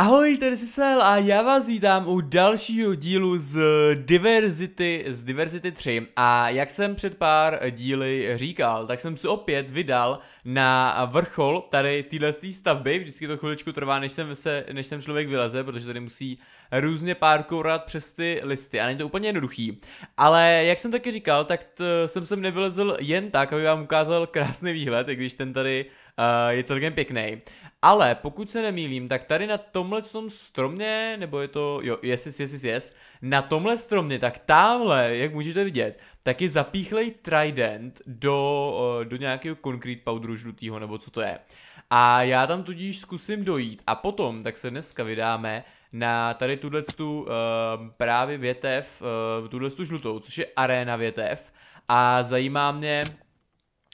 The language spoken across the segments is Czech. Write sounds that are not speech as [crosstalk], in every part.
Ahoj, tady sel a já vás vítám u dalšího dílu z Diversity, z Diversity 3 a jak jsem před pár díly říkal, tak jsem si opět vydal na vrchol tady téhle stavby, vždycky to chviličku trvá, než jsem, se, než jsem člověk vyleze, protože tady musí různě párkourat přes ty listy a není to úplně jednoduchý. Ale jak jsem taky říkal, tak t- jsem sem nevylezl jen tak, abych vám ukázal krásný výhled, i když ten tady uh, je celkem pěkný. Ale pokud se nemýlím, tak tady na tomhle tom stromě, nebo je to, jo, yes, yes, yes, yes, na tomhle stromě, tak tamhle, jak můžete vidět, tak je zapíchlej Trident do, do nějakého concrete powderu žlutýho, nebo co to je. A já tam tudíž zkusím dojít a potom, tak se dneska vydáme na tady tuhle tu uh, právě větev, uh, eh, tuhle tu žlutou, což je arena větev a zajímá mě,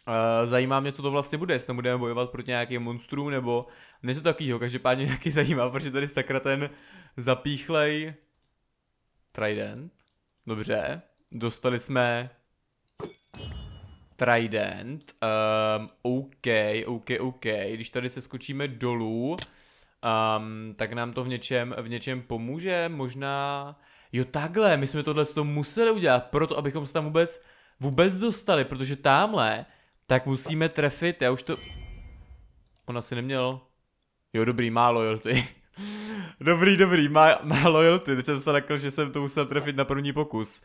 Uh, zajímá mě, co to vlastně bude, jestli tam budeme bojovat proti nějakým monstrům nebo něco takového. Každopádně nějaký [laughs] zajímá, protože tady sakra ten zapíchlej Trident. Dobře, dostali jsme Trident. Um, OK, OK, OK. Když tady se skočíme dolů, um, tak nám to v něčem, v něčem pomůže. Možná... Jo, takhle, my jsme tohle to museli udělat, proto abychom se tam vůbec, vůbec dostali, protože tamhle tak musíme trefit, já už to... On asi neměl... Jo, dobrý, má loyalty. [laughs] dobrý, dobrý, má, má loyalty. Teď jsem se nakl, že jsem to musel trefit na první pokus.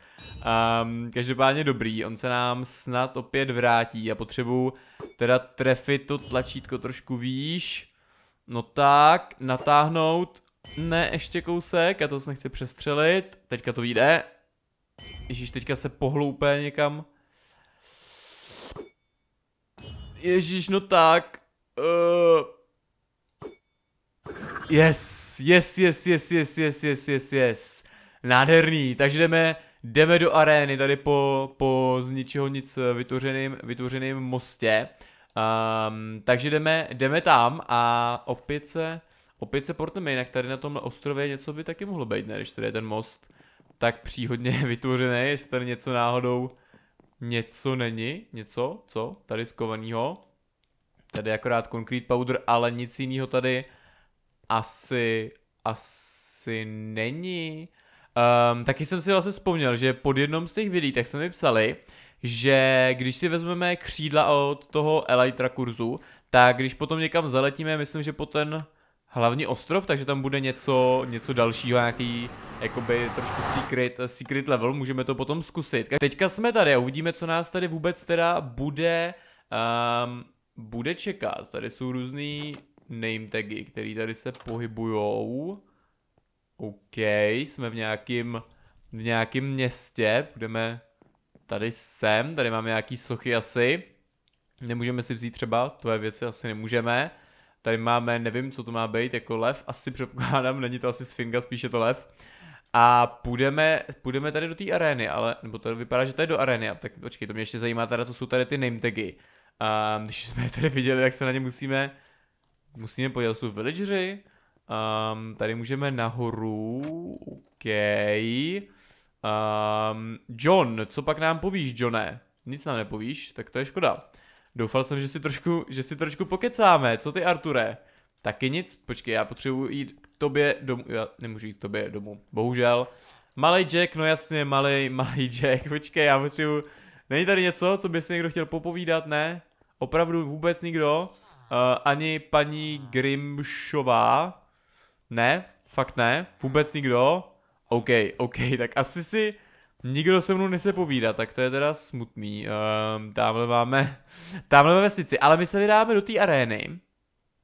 Um, každopádně dobrý, on se nám snad opět vrátí. a potřebuju teda trefit to tlačítko trošku výš. No tak, natáhnout. Ne, ještě kousek, já to nechci přestřelit. Teďka to vyjde. Ježíš, teďka se pohloupe někam. Ježíš, no tak. Uh... Yes, yes, yes, yes, yes, yes, yes, yes, yes. Nádherný, takže jdeme, jdeme do arény tady po, po z ničeho nic vytvořeným, vytvořeným mostě. Um, takže jdeme, jdeme tam a opět se, opět se portneme, jinak tady na tomhle ostrově něco by taky mohlo být, ne, když tady je ten most tak příhodně [laughs] vytvořený, jestli tady něco náhodou něco není, něco, co, tady skovaného. Tady akorát Concrete Powder, ale nic jiného tady asi, asi není. Um, taky jsem si vlastně vzpomněl, že pod jednom z těch videí, tak jsme mi psali, že když si vezmeme křídla od toho Elytra kurzu, tak když potom někam zaletíme, myslím, že po ten hlavní ostrov, takže tam bude něco, něco dalšího, nějaký jakoby trošku secret, secret level, můžeme to potom zkusit. Teďka jsme tady a uvidíme, co nás tady vůbec teda bude, um, bude čekat. Tady jsou různý name tagy, které tady se pohybujou. OK, jsme v nějakým, v nějakým městě, budeme tady sem, tady máme nějaký sochy asi. Nemůžeme si vzít třeba, tvoje věci asi nemůžeme. Tady máme, nevím, co to má být, jako lev, asi předpokládám, není to asi sfinga, spíše to lev. A půjdeme, půjdeme tady do té arény, ale, nebo to vypadá, že tady do arény, a tak počkej, to mě ještě zajímá teda, co jsou tady ty name tagy. A když jsme je tady viděli, jak se na ně musíme, musíme podívat, jsou villageři, um, tady můžeme nahoru, OK. Um, John, co pak nám povíš, Johne? Nic nám nepovíš, tak to je škoda. Doufal jsem, že si trošku, že si trošku pokecáme. Co ty, Arture? Taky nic? Počkej, já potřebuji jít k tobě domů. Já nemůžu jít k tobě domů, bohužel. Malý Jack, no jasně, malý, [laughs] malý Jack. Počkej, já potřebuji... Není tady něco, co by si někdo chtěl popovídat, ne? Opravdu vůbec nikdo? Uh, ani paní Grimšová? Ne? Fakt ne? Vůbec nikdo? OK, OK, tak asi si Nikdo se mnou nechce povídat, tak to je teda smutný. Um, tamhle máme, tamhle máme vesnici, ale my se vydáme do té arény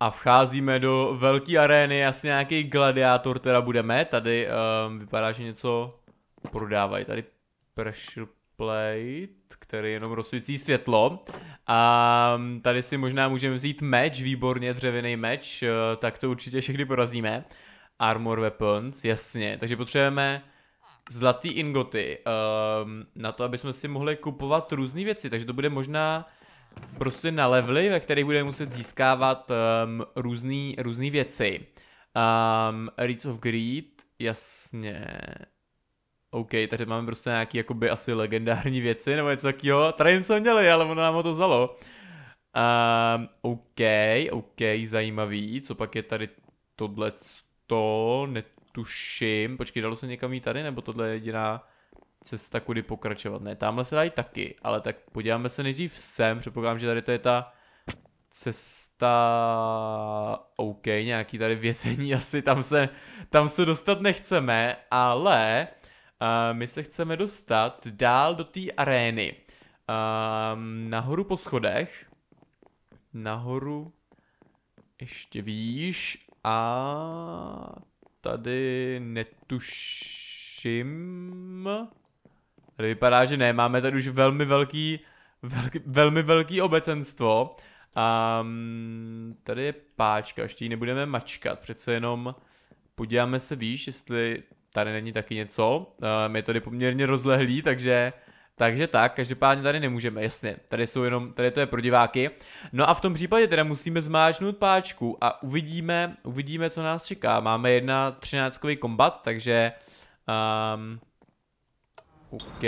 a vcházíme do velké arény, asi nějaký gladiátor teda budeme, tady um, vypadá, že něco prodávají, tady pressure plate, který jenom rozsvící světlo a ehm, tady si možná můžeme vzít meč, výborně dřevěný meč, eh, tak to určitě všechny porazíme. Armor weapons, jasně, takže potřebujeme zlatý ingoty um, na to, aby jsme si mohli kupovat různé věci, takže to bude možná prostě na levely, ve kterých budeme muset získávat um, ehm, různé různý věci. Um, ehm, Reads of Greed, jasně. OK, takže máme prostě nějaký jakoby asi legendární věci, nebo něco takového. Tady něco měli, ale ono nám ho to vzalo. Um, OK, OK, zajímavý. Co pak je tady tohle to? Net tuším, počkej, dalo se někam jít tady, nebo tohle je jediná cesta, kudy pokračovat. Ne, tamhle se dají taky, ale tak podíváme se nejdřív sem, předpokládám, že tady to je ta cesta, OK, nějaký tady vězení, [laughs] asi tam se, tam se dostat nechceme, ale uh, my se chceme dostat dál do té arény. Uh, nahoru po schodech, nahoru ještě výš a tady netuším. Tady vypadá, že ne, máme tady už velmi velký, velký velmi velký obecenstvo. Um, tady je páčka, ještě ji nebudeme mačkat, přece jenom podíváme se výš, jestli tady není taky něco. Um, je tady poměrně rozlehlý, takže takže tak, každopádně tady nemůžeme, jasně, tady jsou jenom, tady to je pro diváky. No a v tom případě teda musíme zmáčknout páčku a uvidíme, uvidíme, co nás čeká. Máme jedna třináctkový kombat, takže... Um, OK,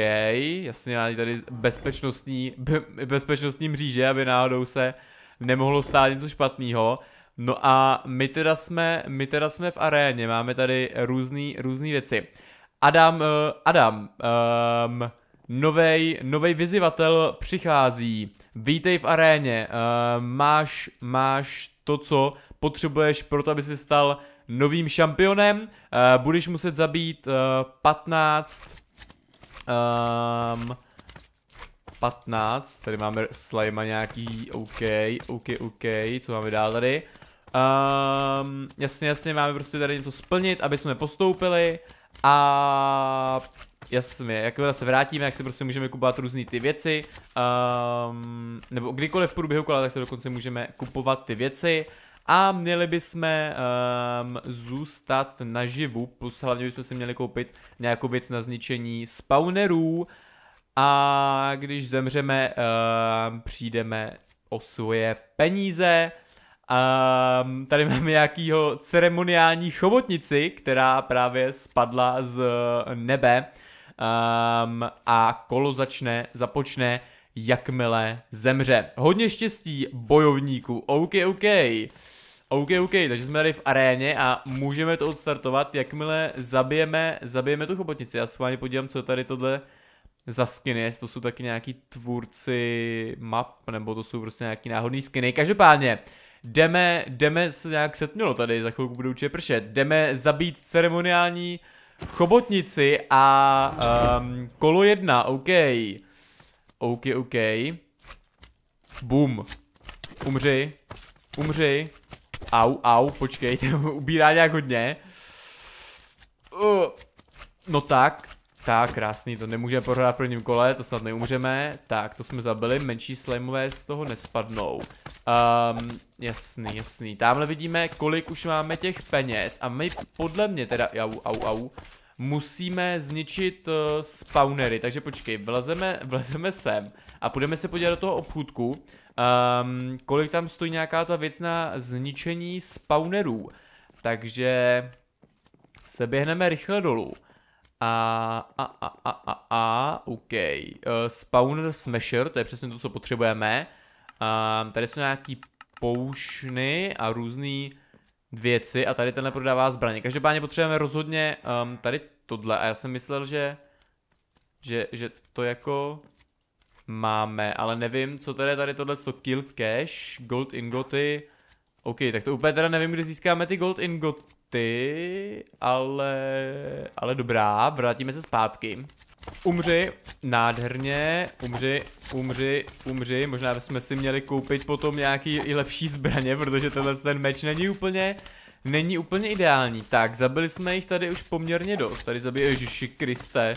jasně, máme tady bezpečnostní, be, bezpečnostní mříže, aby náhodou se nemohlo stát něco špatného. No a my teda jsme, my teda jsme v aréně, máme tady různé věci. Adam, uh, Adam, um, novej, novej vyzivatel přichází, vítej v aréně, uh, máš, máš to, co potřebuješ pro to, aby se stal novým šampionem, uh, budeš muset zabít uh, 15, um, 15, tady máme slime nějaký, ok, ok, ok, co máme dál tady, um, jasně, jasně, máme prostě tady něco splnit, aby jsme postoupili a Jasně, jakmile se vrátíme, jak si prostě můžeme kupovat různé ty věci, um, nebo kdykoliv v průběhu kola, tak se dokonce můžeme kupovat ty věci a měli bychom um, zůstat naživu, plus hlavně bychom si měli koupit nějakou věc na zničení spawnerů a když zemřeme, um, přijdeme o svoje peníze. Um, tady máme nějakýho ceremoniální chobotnici, která právě spadla z nebe. Um, a kolo začne, započne, jakmile zemře. Hodně štěstí bojovníků, OK, OK. OK, OK, takže jsme tady v aréně a můžeme to odstartovat, jakmile zabijeme, zabijeme tu chobotnici. Já schválně podívám, co tady tohle za skiny, jestli to jsou taky nějaký tvůrci map, nebo to jsou prostě nějaký náhodný skiny. Každopádně, jdeme, jdeme se nějak setnulo tady, za chvilku budu určitě pršet. Jdeme zabít ceremoniální uh, Chobotnici a um, kolo jedna, OK. OK, OK. Bum. Umři. Umři. Au, au, počkej, [laughs] to ubírá nějak hodně. Uh, no tak, tak, krásný, to nemůžeme pořádat v prvním kole, to snad neumřeme. Tak, to jsme zabili, menší slimeové z toho nespadnou. Um, jasný, jasný. Tamhle vidíme, kolik už máme těch peněz a my podle mě teda, au, au, au, musíme zničit uh, spawnery, takže počkej, vlezeme, [laughs] vlezeme sem a půjdeme se podívat do toho obchůdku, um, kolik tam stojí nějaká ta věc na zničení spawnerů. Takže se běhneme rychle dolů. A, a, a, a, a, a, OK. Uh, eh, spawner Smasher, to je přesně to, co potřebujeme. Uh, tady jsou nějaký poušny a různé věci a tady tenhle prodává zbraně. Každopádně potřebujeme rozhodně um, tady tohle a já jsem myslel, že, že, že to jako máme, ale nevím, co tady je tady tohle, to kill cash, gold ingoty, ok, tak to úplně teda nevím, kde získáme ty gold ingoty, ty, ale, ale dobrá, vrátíme se zpátky. Umři, nádherně, umři, umři, umři, možná jsme si měli koupit potom nějaký i lepší zbraně, protože tenhle ten meč není úplně, není úplně ideální. Tak, zabili jsme jich tady už poměrně dost, tady zabijí, ježiši Kriste,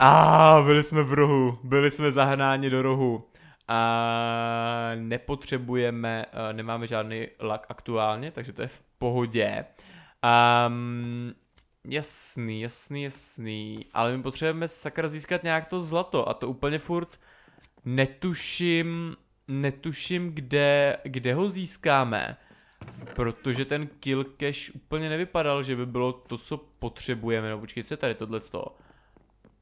A ah, byli jsme v rohu, byli jsme zahnáni do rohu. A nepotřebujeme, eh, nemáme žádný lak aktuálně, takže to je v pohodě. Um, jasný, jasný, jasný. Ale my potřebujeme sakra získat nějak to zlato a to úplně furt netuším, netuším, kde, kde ho získáme. Protože ten kill cash úplně nevypadal, že by bylo to, co potřebujeme. No počkej, co je tady tohle z toho?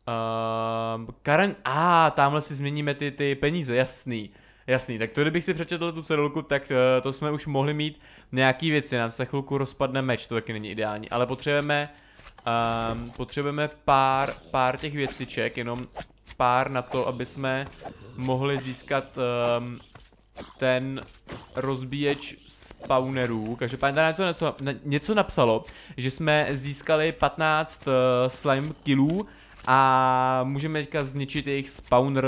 Ehm, Karen, a ah, tamhle si změníme ty, ty peníze, jasný. Jasný, tak to kdybych si přečetl tu cedulku, tak uh, to jsme už mohli mít nějaký věci. Nám se chvilku rozpadne meč, to taky není ideální, ale potřebujeme, um, potřebujeme pár, pár těch věciček, jenom pár na to, aby jsme mohli získat um, ten rozbíječ spawnerů. Každopádně tady něco, něco napsalo, že jsme získali 15 uh, eh, slime killů, a můžeme teďka zničit jejich spawner,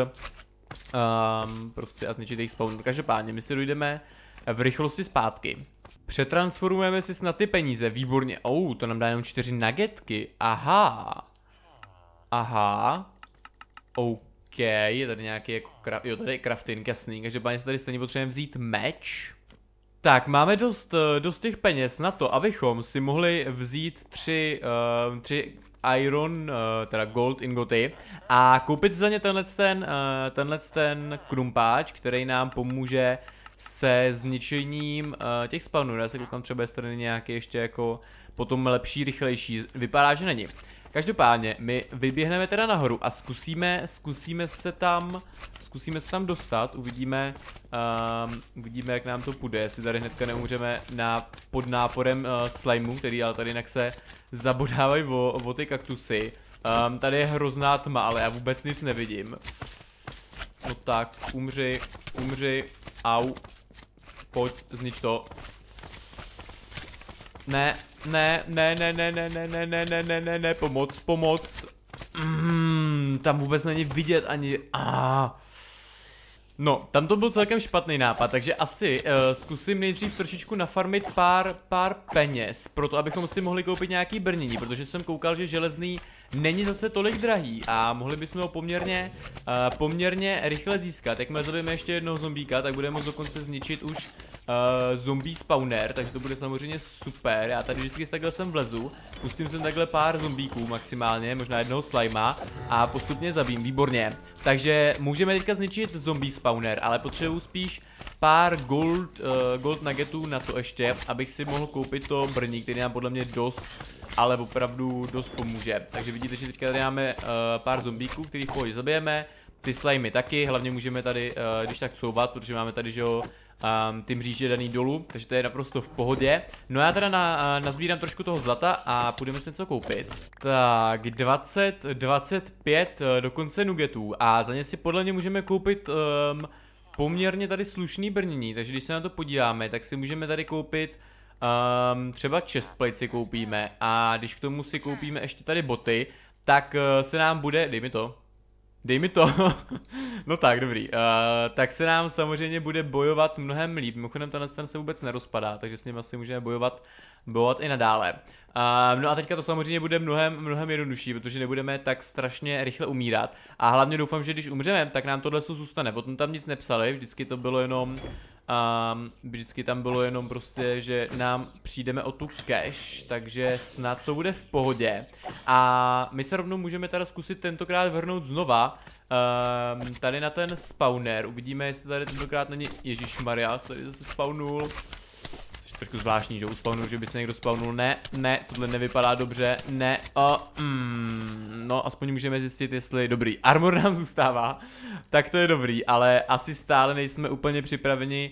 um, prostě a zničit jejich spawner. Každopádně my si dojdeme v rychlosti zpátky. Přetransformujeme si snad ty peníze, výborně. Ou, oh, to nám dá jenom čtyři nagetky, aha. Aha. OK, je tady nějaký jako, craft, jo tady je crafting, jasný, každopádně se tady stejně potřebujeme vzít meč. Tak, máme dost, eh, dost těch peněz na to, abychom si mohli vzít tři, uh, tři Iron, eh, teda Gold Ingoty a koupit za ně tenhle ten, eh, tenhle ten krumpáč, který nám pomůže se zničením eh, těch spawnů. Já se koukám třeba, jestli tady nějaký ještě jako potom lepší, rychlejší. Vypadá, že není. Každopádně, my vyběhneme teda nahoru a zkusíme, zkusíme se tam, zkusíme se tam dostat, uvidíme, um, uvidíme jak nám to půjde, jestli tady hnedka neumřeme na, pod náporem uh, eh, slimeů, který ale tady jinak se zabodávají o, o ty kaktusy. Um, tady je hrozná tma, ale já vůbec nic nevidím. No tak, umři, umři, au, pojď, znič to, ne, ne, ne, ne, ne, ne, ne, ne, ne, ne, ne, ne, ne, pomoc, pomoc. Mm, tam vůbec není vidět ani... Ah. No, tam to byl celkem špatný nápad, takže asi uh, zkusím nejdřív trošičku nafarmit pár, pár peněz, proto abychom si mohli koupit nějaký brnění, protože jsem koukal, že železný není zase tolik drahý a mohli bychom ho poměrně, uh, poměrně rychle získat. Jakmile zabijeme ještě jednoho zombíka, tak budeme moct dokonce zničit už uh, zombie spawner, takže to bude samozřejmě super. Já tady vždycky takhle sem vlezu, pustím sem takhle pár zombíků maximálně, možná jednoho slajma a postupně zabím, výborně. Takže můžeme teďka zničit zombie spawner, ale potřebuju spíš pár gold, uh, gold nuggetů na to ještě, abych si mohl koupit to brní, který nám podle mě dost, ale opravdu dost pomůže. Takže vidíte, že teďka tady máme uh, pár zombíků, který v pohodě zabijeme, ty slimy taky, hlavně můžeme tady, uh, když tak couvat, protože máme tady, že jo, um, ty mříže daný dolů, takže to je naprosto v pohodě. No já teda na, uh, nazbírám trošku toho zlata a půjdeme si něco koupit. Tak, 20, 25 uh, dokonce nugetů a za ně si podle mě můžeme koupit um, poměrně tady slušný brnění, takže když se na to podíváme, tak si můžeme tady koupit um, třeba chestplate si koupíme a když k tomu si koupíme ještě tady boty, tak e, se nám bude, dej mi to, Dej mi to. [laughs] no tak, dobrý. Uh, tak se nám samozřejmě bude bojovat mnohem líp. Mimochodem, ten stan se vůbec nerozpadá, takže s ním asi můžeme bojovat, bojovat i nadále. Uh, no a teďka to samozřejmě bude mnohem, mnohem jednodušší, protože nebudeme tak strašně rychle umírat. A hlavně doufám, že když umřeme, tak nám tohle zůstane. O tom tam nic nepsali, vždycky to bylo jenom a vždycky tam bylo jenom prostě, že nám přijdeme o tu cash, takže snad to bude v pohodě. A my se rovnou můžeme teda zkusit tentokrát vrhnout znova um, tady na ten spawner. Uvidíme, jestli tady tentokrát není Ježíš Maria, tady zase spawnul trošku zvláštní, že uspawnu, že by se někdo spawnul. Ne, ne, tohle nevypadá dobře, ne, o, mm, no aspoň můžeme zjistit, jestli dobrý. Armor nám zůstává, tak to je dobrý, ale asi stále nejsme úplně připraveni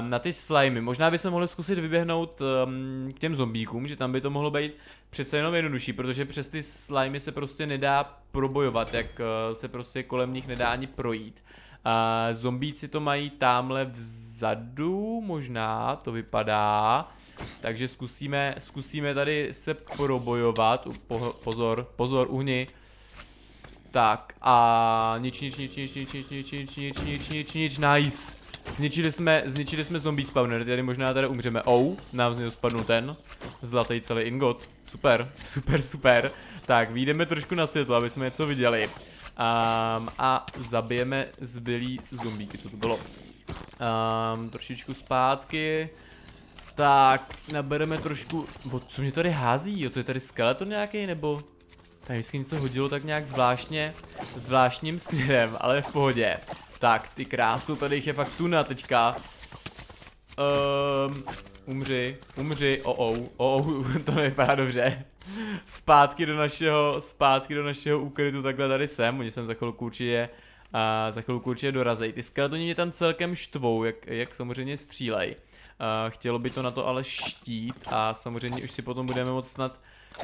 um, na ty slimy. Možná bychom mohli zkusit vyběhnout um, k těm zombíkům, že tam by to mohlo být přece jenom jednodušší, protože přes ty slimy se prostě nedá probojovat, jak uh, se prostě kolem nich nedá ani projít. A zombíci to mají tamhle vzadu, možná to vypadá. Takže zkusíme, zkusíme tady se probojovat. Po, pozor, pozor, uhni. Tak a nič, nič, nič, nič, nič, nič, nič, nič, nič, nič, nič, nič, nice. Zničili jsme, zničili jsme zombie spawner, tady možná tady umřeme. Ou, nám z něho spadnul ten zlatý celý ingot. Super, super, super. Tak, výjdeme trošku na světlo, aby jsme něco viděli. Um, a zabijeme zbylý zombíky, co to bylo. Um, trošičku zpátky. Tak, nabereme trošku... O, co mě tady hází? Jo, to je tady skeleton nějaký nebo... Tady vždycky něco hodilo tak nějak zvláštně, zvláštním směrem, ale v pohodě. Tak, ty krásu, tady jich je fakt tuna teďka. Um, umři, umři, oh, oh, oh, oh [laughs] to nevypadá dobře zpátky do našeho, zpátky do našeho úkrytu, takhle tady jsem, oni jsem za chvilku určitě, a za chvilku určitě dorazej. Ty skeletoni mě tam celkem štvou, jak, jak samozřejmě střílej. Uh, chtělo by to na to ale štít a samozřejmě už si potom budeme moc snad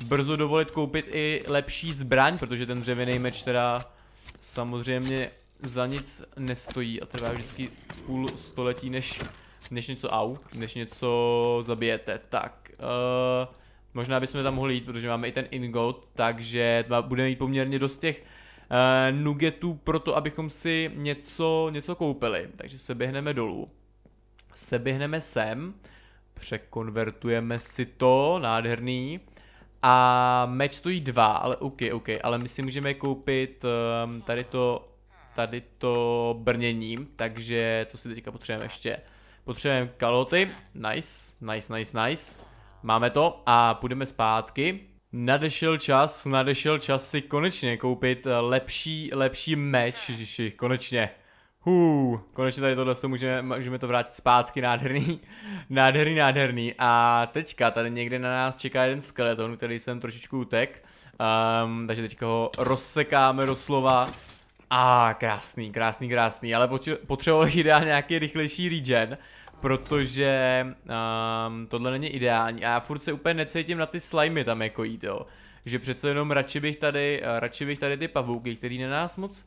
brzo dovolit koupit i lepší zbraň, protože ten dřevěný meč teda samozřejmě za nic nestojí a trvá vždycky půl století, než, než něco au, než něco zabijete. Tak, uh, Možná bychom tam mohli jít, protože máme i ten ingot, takže budeme mít poměrně dost těch uh, nugetů pro to, abychom si něco, něco koupili. Takže se běhneme dolů. Se běhneme sem, překonvertujeme si to, nádherný. A meč stojí dva, ale OK, OK, ale my si můžeme koupit um, tady to, tady to brněním, takže co si teďka potřebujeme ještě? Potřebujeme kaloty, nice, nice, nice, nice máme to a půjdeme zpátky. Nadešel čas, nadešel čas si konečně koupit eh, lepší, lepší meč, žiši, konečně. Hů, konečně tady tohle můžeme, můžeme to vrátit zpátky, nádherný, [laughs] nádherný, nádherný. A teďka tady někde na nás čeká jeden skeleton, který jsem trošičku utek. Um, takže teďka ho rozsekáme doslova. A ah, krásný, krásný, krásný, ale potřeboval jich [laughs] dát nějaký rychlejší regen protože um, tohle není ideální a já furt se úplně necítím na ty slimy tam jako jít, jo. Že přece jenom radši bych tady, eh, radši bych tady ty pavouky, který na nás moc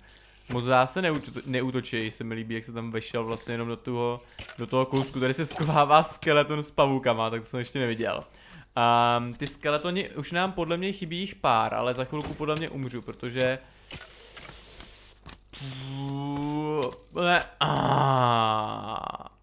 moc dá se neútočí, se mi líbí, jak se tam vešel vlastně jenom do toho, do toho kousku. Tady se skvává skeleton s pavoukama, tak to jsem ještě neviděl. Um, ty skeletony, už nám podle mě chybí jich pár, ale za chvilku podle mě umřu, protože... Ne, aaa. Ah.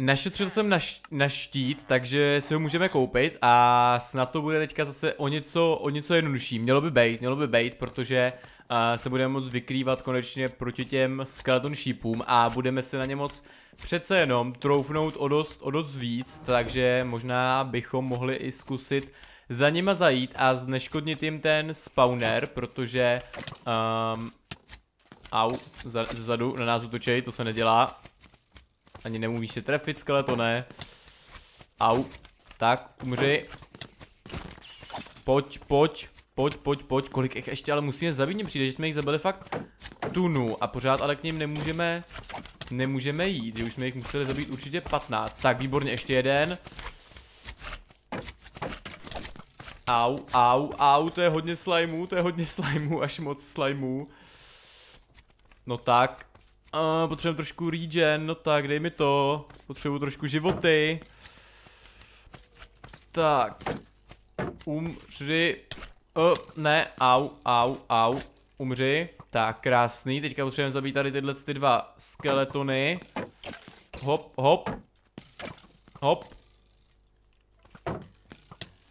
Našetřil jsem na, š- na štít, takže si ho můžeme koupit a snad to bude teďka zase o něco, o něco jednodušší. Mělo by být, mělo by být, protože uh, se budeme moc vykrývat konečně proti těm skeleton šípům a budeme se na ně moc přece jenom troufnout o dost, o dost víc, takže možná bychom mohli i zkusit za nima zajít a zneškodnit jim ten spawner, protože um, au, zezadu za, na nás utočej, to se nedělá ani nemůžeš je trefit, skle, to ne. Au. Tak, umři. Pojď, pojď, pojď, pojď, pojď. Kolik jich ještě, ale musíme zabít, mě přijde, že jsme jich zabili fakt tunu a pořád ale k ním nemůžeme, nemůžeme jít, že už jsme jich museli zabít určitě 15. Tak, výborně, ještě jeden. Au, au, au, to je hodně slajmů, to je hodně slajmů, až moc slajmů. No tak, a potřebujeme trošku regen, no tak dej mi to. Potřebuji trošku životy. Tak. Umři. Uh, ne, au, au, au. Umři. Tak, krásný. Teďka potřebujeme zabít tady tyhle ty dva skeletony. Hop, hop. Hop.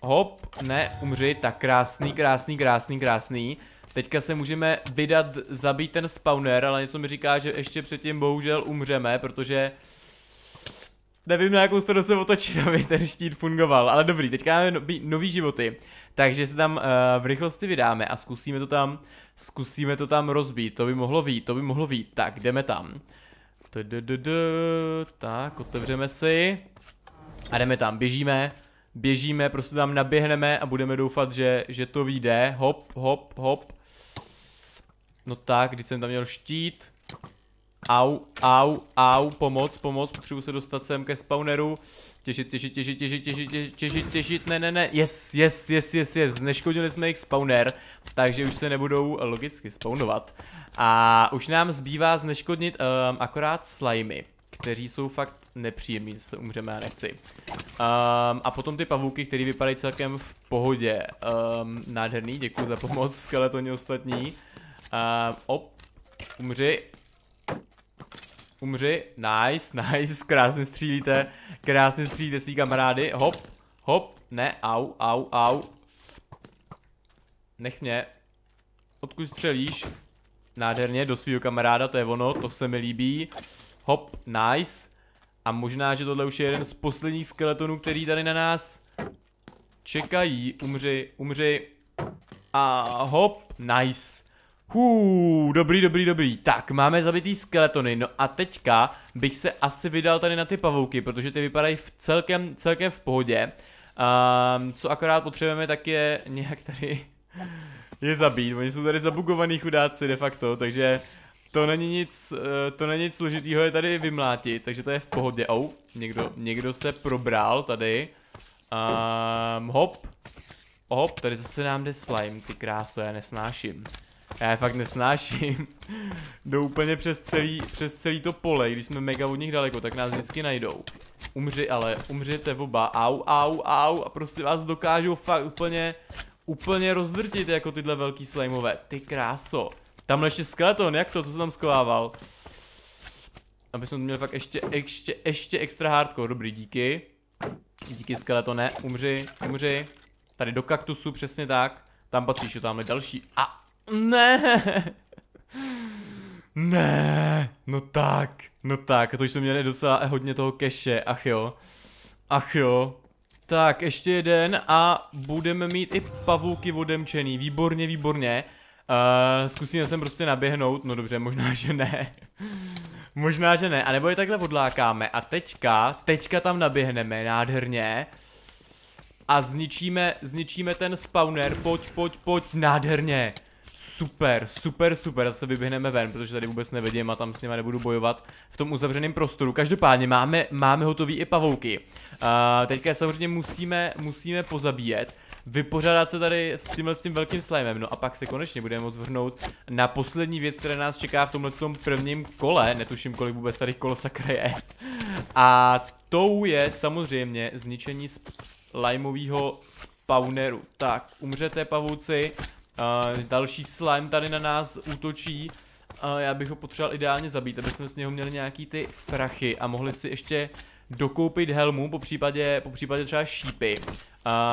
Hop, ne, umři, tak krásný, krásný, krásný, krásný. Teďka se můžeme vydat zabít ten spawner, ale něco mi říká, že ještě předtím bohužel umřeme, protože... Nevím, na jakou stranu se otočit, [laughs] aby ten štít fungoval, ale dobrý, teďka máme no, nový životy, takže se tam uh, v rychlosti vydáme a zkusíme to tam, zkusíme to tam rozbít, to by mohlo vít, to by mohlo vít, tak jdeme tam. Tak, otevřeme si a jdeme tam, běžíme, běžíme, prostě tam naběhneme a budeme doufat, že, že to vyjde, hop, hop, hop, No tak, když jsem tam měl štít. Au, au, au, pomoc, pomoc, potřebuji se dostat sem ke spawneru. Těžit, těžit, těžit, těžit, těžit, těžit, těžit, ne, ne, ne, yes, yes, yes, yes, yes, zneškodili jsme jich spawner, takže už se nebudou logicky spawnovat. A už nám zbývá zneškodnit um, akorát slimy, kteří jsou fakt nepříjemní, se umřeme, já nechci. Um, a potom ty pavouky, které vypadají celkem v pohodě. Um, nádherný, děkuji za pomoc, skeletoni ostatní. Uh, op. Umři. Umři. Nice, [laughs] nice. Krásně střílíte. Krásně střílíte svý kamarády. Hop, hop. Ne, au, au, au. Nech mě. Odkud střelíš? Nádherně, do svého kamaráda, to je ono, to se mi líbí. Hop, nice. A možná, že tohle už je jeden z posledních skeletonů, který tady na nás čekají. Umři, umři. A hop, nice. Hů, dobrý, dobrý, dobrý. Tak, máme zabitý skeletony. No a teďka bych se asi vydal tady na ty pavouky, protože ty vypadají v celkem, celkem v pohodě. Um, co akorát potřebujeme, tak je nějak tady [laughs] je zabít. Oni jsou tady zabugovaný chudáci de facto, takže to není nic, eh, to není nic složitýho je tady vymlátit, takže to je v pohodě. Ou, oh, někdo, někdo se probral tady. Um, hop. Hop, tady zase nám jde slime, ty kráso, já nesnáším. Já je fakt nesnáším. Jdou úplně přes celý, přes celý to pole, když jsme mega od nich daleko, tak nás vždycky najdou. Umři ale, umřete oba, au, au, au, a prostě vás dokážou fakt úplně, úplně rozdrtit jako tyhle velký slimeové. Ty kráso. Tamhle ještě skeleton, jak to, co se tam skovával? Aby jsme to měli fakt ještě, ještě, ještě extra hardcore. Dobrý, díky. Díky skeletone, umři, umři. Tady do kaktusu, přesně tak. Tam patříš, jo, tamhle další. A, ne. Ne. No tak. No tak. To už jsme měli docela hodně toho keše. Ach jo. Ach jo. Tak, ještě jeden a budeme mít i pavouky odemčený. Výborně, výborně. Uh, zkusíme sem prostě naběhnout. No dobře, možná, [laughs] že ne. možná, že ne. A nebo je takhle odlákáme. A teďka, teďka tam naběhneme nádherně. A zničíme, zničíme ten spawner. Pojď, pojď, pojď. Nádherně. Super, super, super, zase vyběhneme ven, protože tady vůbec nevidím a tam s nimi nebudu bojovat v tom uzavřeném prostoru. Každopádně máme, máme hotový i pavouky. Uh, teďka samozřejmě musíme, musíme pozabíjet, vypořádat se tady s tímhle s tím velkým slimem, no a pak se konečně budeme moc vrhnout na poslední věc, která nás čeká v tomhle tom prvním kole, netuším kolik vůbec tady kol sakra je. A tou je samozřejmě zničení slimeového spawneru. Tak, umřete pavouci, Uh, další slime tady na nás útočí. Uh, já bych ho potřeboval ideálně zabít, aby jsme z něho měli nějaký ty prachy a mohli si ještě dokoupit helmu, po případě, po případě třeba šípy.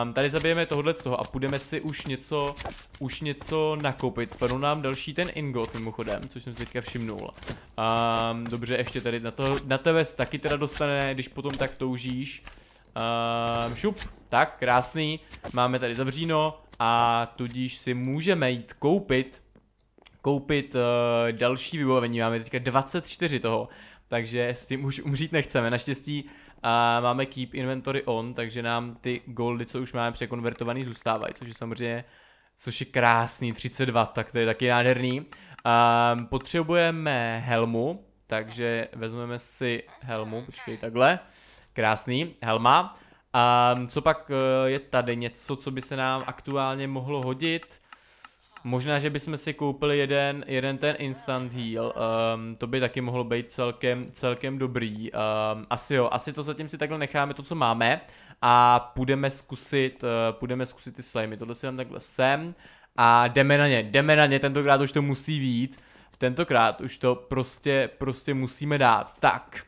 Um, tady zabijeme tohle z toho a půjdeme si už něco, už něco nakoupit. Spadl nám další ten ingot mimochodem, což jsem si teďka všimnul. Um, dobře, ještě tady na, to, na tebe taky teda dostane, když potom tak toužíš. Um, šup, tak, krásný. Máme tady zavříno a tudíž si můžeme jít koupit koupit uh, další vybavení. Máme teďka 24 toho, takže s tím už umřít nechceme. Naštěstí a eh, máme keep inventory on, takže nám ty goldy, co už máme překonvertovaný, zůstávají, což je samozřejmě, což je krásný, 32, tak to je taky nádherný. Um, potřebujeme helmu, takže vezmeme si helmu, počkej, takhle. Krásný, helma. A co pak eh, je tady něco, co by se nám aktuálně mohlo hodit? Možná, že bychom si koupili jeden, jeden ten instant heal, um, to by taky mohlo být celkem, celkem dobrý. Um, asi jo, asi to zatím si takhle necháme, to co máme. A půjdeme zkusit, uh, půjdeme zkusit ty slimy, tohle si dám takhle sem. A jdeme na ně, jdeme na ně, tentokrát už to musí vít. Tentokrát už to prostě, prostě musíme dát. Tak,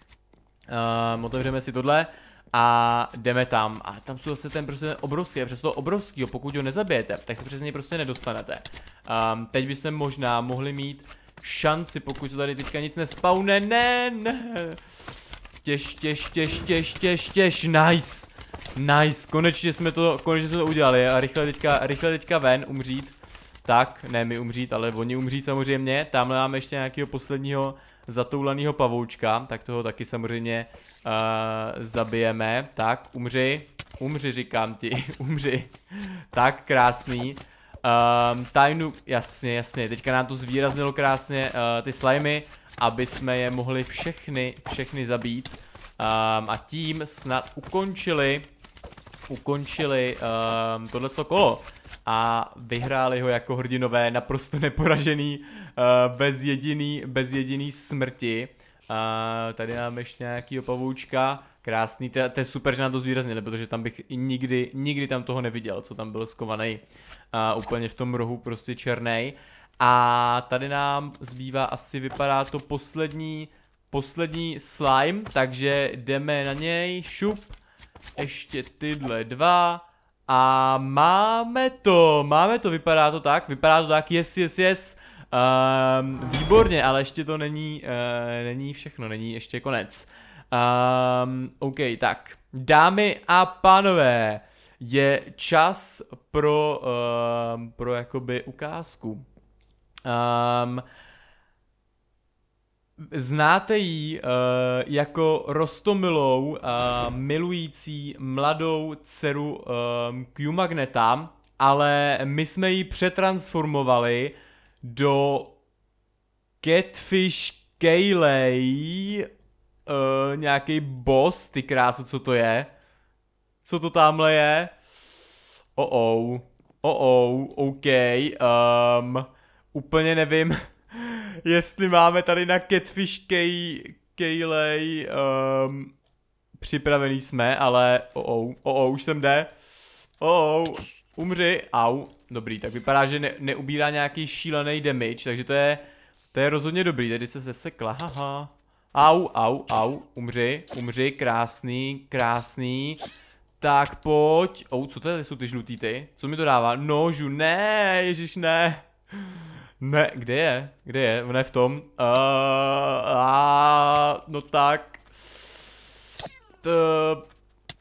Um, otevřeme si tohle a jdeme tam. A tam jsou zase ten prostě obrovský, přes to obrovský, pokud ho nezabijete, tak se přes něj prostě nedostanete. Um, teď bychom možná mohli mít šanci, pokud to tady teďka nic nespawne, ne, ne. Těž, těž, těž, těž, těž, těž, nice. Nice, konečně jsme to, konečně jsme to udělali a rychle teďka, rychle teďka ven umřít. Tak, ne my umřít, ale oni umřít samozřejmě. Tamhle máme ještě nějakého posledního Zatoulaného pavoučka, tak toho taky samozřejmě uh, zabijeme. Tak, umři, umři říkám ti, [laughs] umři. tak, krásný. Um, tajnu, jasně, jasně, teďka nám to zvýraznilo krásně uh, ty slimy, aby jsme je mohli všechny, všechny zabít. Um, a tím snad ukončili, ukončili um, ehm, tohle kolo a vyhráli ho jako hrdinové naprosto neporažený Eh, bez jediný, bez jediný smrti. A eh, tady máme ještě nějakýho pavoučka. Krásný, to je super, že nám to zvýraznili, protože tam bych nikdy, nikdy tam toho neviděl, co tam byl skovaný a eh, úplně v tom rohu prostě černý. A tady nám zbývá asi vypadá to poslední, poslední slime, takže jdeme na něj, šup, ještě tyhle dva a máme to, máme to, vypadá to tak, vypadá to tak, yes, yes, yes. Um, výborně, ale ještě to není, uh, není všechno, není ještě konec. Um, OK, tak. Dámy a pánové, je čas pro, um, pro jakoby ukázku. Um, Znáte ji uh, jako rostomilou, uh, milující mladou dceru um, Q-Magneta, ale my jsme ji přetransformovali uh, do Catfish Kaylee uh, nějaký boss, ty krásu, co to je? Co to tamhle je? Oh oh, oh oh, OK, um, úplně nevím, [laughs] jestli máme tady na Catfish Kaylee um, připravený jsme, ale oh oh, oh oh, už jsem jde. Oh oh, Umři, au. Dobrý, tak vypadá, že ne, neubírá nějaký šílený damage, takže to je, to je rozhodně dobrý, Tady se zesekla, haha. Au, au, au, umři, umři, krásný, krásný. Tak pojď, ou, co tady jsou ty žlutý ty? Co mi to dává? Nožu, ne, ježiš ne. Ne, kde je? Kde je? Ona je v tom. Uh, uh, no tak. T,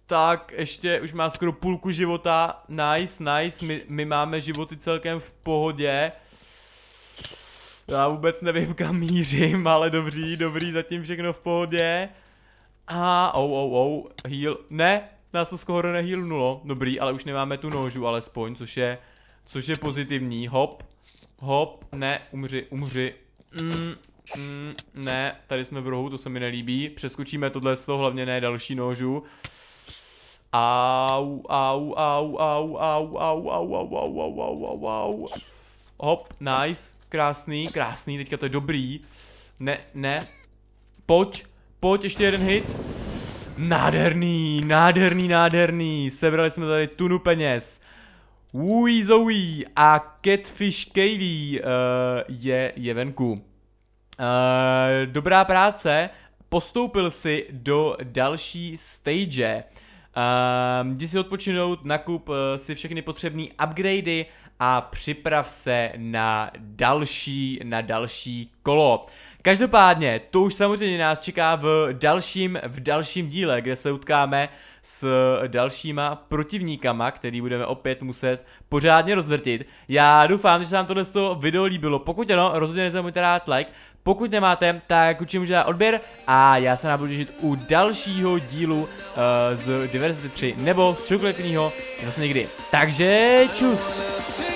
tak ještě už má skoro půlku života, nice, nice, my, my máme životy celkem v pohodě. Já vůbec nevím, kam mířím, ale dobrý, dobrý, zatím všechno v pohodě. A, ou, oh, ou, oh, ou, oh, heal, ne, nás to skoro nehýlnulo, dobrý, ale už nemáme tu nožu alespoň, což je, což je pozitivní, hop, hop, ne, umři, umři, mm, mm, ne, tady jsme v rohu, to se mi nelíbí, přeskočíme tohle, hlavně ne další nožu. Au, au, au, au, au, au, au, au, au, au, au, au, au. Hop, nice, krásný, krásný, teďka to je dobrý. Ne, ne. Pojď, pojď, ještě jeden hit. Nádherný, nádherný, nádherný. Sebrali jsme tady tunu peněz. Wui Zoe a Catfish Kaylee uh, je, je venku. Uh, dobrá práce, postoupil si do další stage. Um, jdi si odpočinout, nakup uh, si všechny potřebné upgradey a připrav se na další, na další kolo. Každopádně, to už samozřejmě nás čeká v dalším, v dalším díle, kde se utkáme s dalšíma protivníkama, který budeme opět muset pořádně rozdrtit. Já doufám, že se vám tohle video líbilo. Pokud ano, rozhodně nezapomeňte dát like. Pokud nemáte, tak určitě můžete dát odběr a já se nám budu těšit u dalšího dílu uh, z Diversity 3 nebo z čokoladního zase někdy. Takže čus!